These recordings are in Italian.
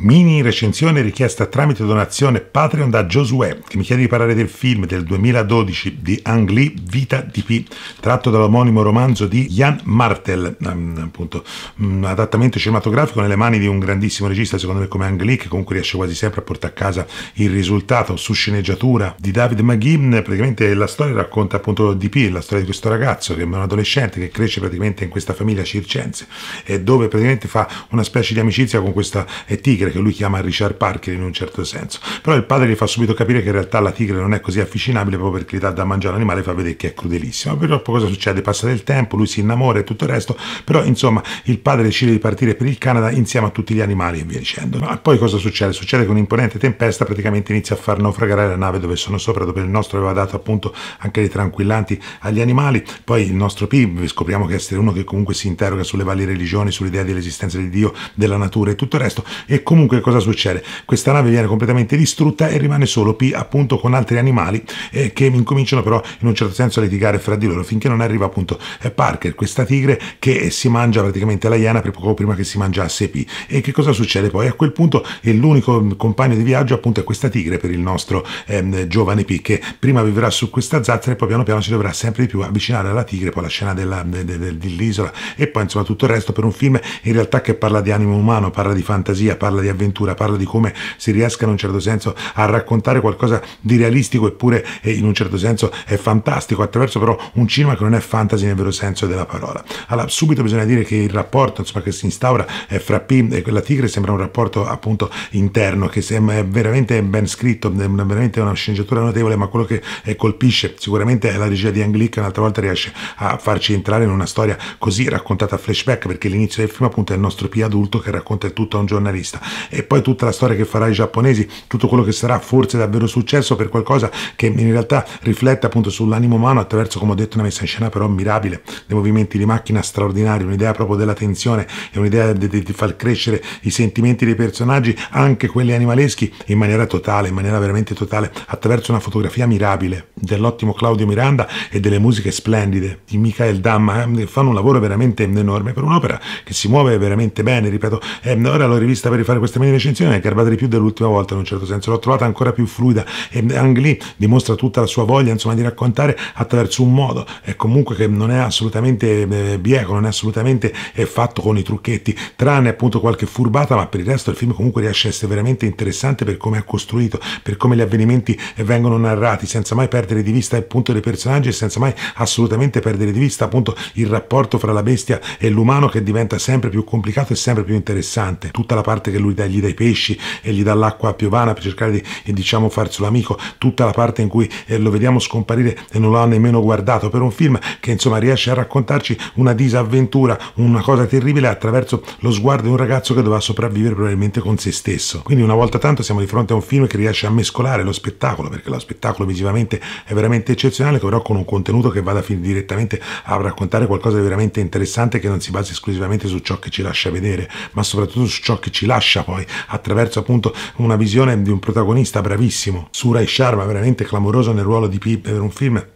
Mini recensione richiesta tramite donazione Patreon da Josué, che mi chiede di parlare del film del 2012 di Ang Lee, Vita di P, tratto dall'omonimo romanzo di Jan Martel, ehm, appunto, un adattamento cinematografico nelle mani di un grandissimo regista, secondo me come Ang Lee, che comunque riesce quasi sempre a portare a casa il risultato su sceneggiatura di David McGinn. Praticamente la storia racconta appunto di P, la storia di questo ragazzo che è un adolescente che cresce praticamente in questa famiglia circense, e dove praticamente fa una specie di amicizia con questa tigre tigre che lui chiama Richard Parker in un certo senso. Però il padre gli fa subito capire che in realtà la tigre non è così afficinabile proprio perché gli dà da mangiare l'animale e fa vedere che è crudelissimo. Purtroppo cosa succede? Passa del tempo, lui si innamora e tutto il resto, però insomma il padre decide di partire per il Canada insieme a tutti gli animali e via dicendo. Ma poi cosa succede? Succede che un'imponente tempesta praticamente inizia a far naufragare la nave dove sono sopra, dove il nostro aveva dato appunto anche dei tranquillanti agli animali. Poi il nostro Pib scopriamo che essere uno che comunque si interroga sulle varie religioni, sull'idea dell'esistenza di Dio, della natura e tutto il resto. E comunque Comunque cosa succede? Questa nave viene completamente distrutta e rimane solo P appunto con altri animali eh, che incominciano però in un certo senso a litigare fra di loro finché non arriva appunto eh, Parker, questa tigre che eh, si mangia praticamente la iena poco prima che si mangiasse P. E che cosa succede poi? A quel punto eh, l'unico mm, compagno di viaggio appunto è questa tigre per il nostro ehm, giovane P che prima vivrà su questa zazzera e poi piano piano si dovrà sempre di più avvicinare alla tigre, poi la scena della, de, de, de, dell'isola e poi insomma tutto il resto per un film in realtà che parla di animo umano, parla di fantasia, parla di di avventura, parla di come si riesca in un certo senso a raccontare qualcosa di realistico eppure eh, in un certo senso è fantastico, attraverso però un cinema che non è fantasy nel vero senso della parola. Allora, subito bisogna dire che il rapporto insomma, che si instaura è eh, fra Pim e quella tigre sembra un rapporto appunto interno, che è veramente ben scritto, è veramente una sceneggiatura notevole, ma quello che eh, colpisce sicuramente è la regia di Anglic che un'altra volta riesce a farci entrare in una storia così raccontata a flashback, perché l'inizio del film appunto è il nostro P adulto che racconta tutto a un giornalista e poi tutta la storia che farà i giapponesi, tutto quello che sarà forse davvero successo per qualcosa che in realtà riflette appunto sull'animo umano attraverso, come ho detto, una messa in scena però mirabile, dei movimenti di macchina straordinari, un'idea proprio della tensione e un'idea di, di, di far crescere i sentimenti dei personaggi, anche quelli animaleschi, in maniera totale, in maniera veramente totale, attraverso una fotografia mirabile dell'ottimo Claudio Miranda e delle musiche splendide di Michael Damma. Eh, fanno un lavoro veramente enorme per un'opera che si muove veramente bene, ripeto. Eh, ora l'ho rivista per rifare questo questa mini recensione è garbata di più dell'ultima volta in un certo senso, l'ho trovata ancora più fluida e anche lì dimostra tutta la sua voglia insomma, di raccontare attraverso un modo e comunque che non è assolutamente eh, bieco, non è assolutamente eh, fatto con i trucchetti, tranne appunto qualche furbata, ma per il resto il film comunque riesce a essere veramente interessante per come è costruito, per come gli avvenimenti eh, vengono narrati, senza mai perdere di vista il punto dei personaggi e senza mai assolutamente perdere di vista appunto il rapporto fra la bestia e l'umano che diventa sempre più complicato e sempre più interessante. Tutta la parte che lui dagli dai pesci e gli dà l'acqua piovana per cercare di eh, diciamo farselo amico, tutta la parte in cui eh, lo vediamo scomparire e non lo ha nemmeno guardato, per un film che insomma riesce a raccontarci una disavventura, una cosa terribile attraverso lo sguardo di un ragazzo che doveva sopravvivere probabilmente con se stesso. Quindi una volta tanto siamo di fronte a un film che riesce a mescolare lo spettacolo, perché lo spettacolo visivamente è veramente eccezionale, però con un contenuto che vada direttamente a raccontare qualcosa di veramente interessante che non si basi esclusivamente su ciò che ci lascia vedere, ma soprattutto su ciò che ci lascia poi attraverso appunto una visione di un protagonista bravissimo, Surai Sharma, veramente clamoroso nel ruolo di Pip per un film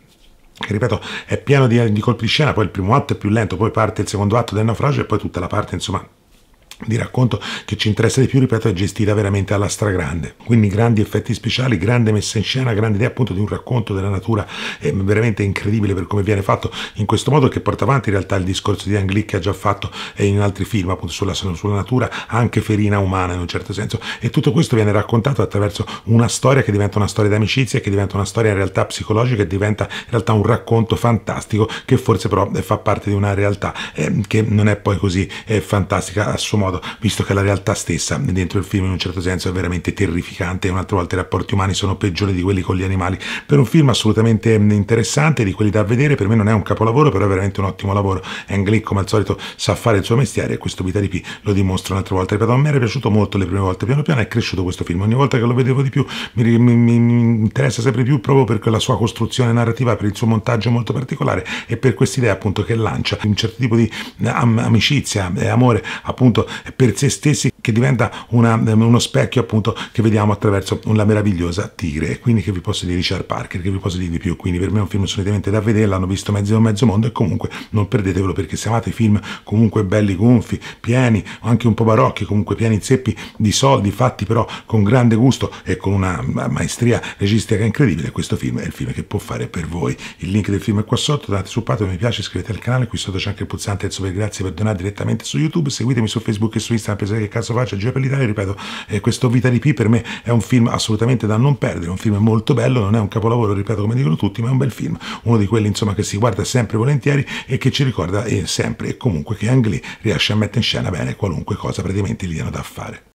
che ripeto è pieno di, di colpi di scena, poi il primo atto è più lento, poi parte il secondo atto del naufragio e poi tutta la parte insomma di racconto che ci interessa di più, ripeto, è gestita veramente alla stragrande. Quindi grandi effetti speciali, grande messa in scena, grande idea appunto di un racconto della natura è eh, veramente incredibile per come viene fatto in questo modo che porta avanti in realtà il discorso di Angli che ha già fatto eh, in altri film appunto sulla, sulla natura, anche ferina umana in un certo senso. E tutto questo viene raccontato attraverso una storia che diventa una storia d'amicizia, che diventa una storia in realtà psicologica e diventa in realtà un racconto fantastico che forse però eh, fa parte di una realtà eh, che non è poi così eh, fantastica a suo modo modo, visto che la realtà stessa dentro il film in un certo senso è veramente terrificante e un'altra volta i rapporti umani sono peggiori di quelli con gli animali. Per un film assolutamente mm, interessante, di quelli da vedere, per me non è un capolavoro, però è veramente un ottimo lavoro. Ang Lee, come al solito, sa fare il suo mestiere e questo Vita di P lo dimostra un'altra volta. Ripeto, a me era piaciuto molto le prime volte, piano piano è cresciuto questo film. Ogni volta che lo vedevo di più mi, mi, mi interessa sempre più proprio per la sua costruzione narrativa, per il suo montaggio molto particolare e per quest'idea appunto che lancia un certo tipo di mm, am amicizia e amore appunto per se stessi che diventa una, eh, uno specchio appunto che vediamo attraverso una meravigliosa Tigre e quindi che vi posso dire Richard Parker che vi posso dire di più quindi per me è un film solitamente da vedere l'hanno visto mezzo, mezzo mondo e comunque non perdetevelo perché se amate film comunque belli gonfi pieni anche un po' barocchi comunque pieni zeppi di soldi fatti però con grande gusto e con una maestria registica incredibile questo film è il film che può fare per voi il link del film è qua sotto date su Patreon mi piace iscrivete al canale qui sotto c'è anche il pulsante del super grazie per donare direttamente su YouTube seguitemi su Facebook e su Instagram per sapere che cazzo personaggio a Gio Pellitani, ripeto, eh, questo Vita di Pi per me è un film assolutamente da non perdere, un film molto bello, non è un capolavoro, ripeto come dicono tutti, ma è un bel film, uno di quelli insomma che si guarda sempre volentieri e che ci ricorda eh, sempre e comunque che Ang Lee riesce a mettere in scena bene qualunque cosa praticamente gli diano da fare.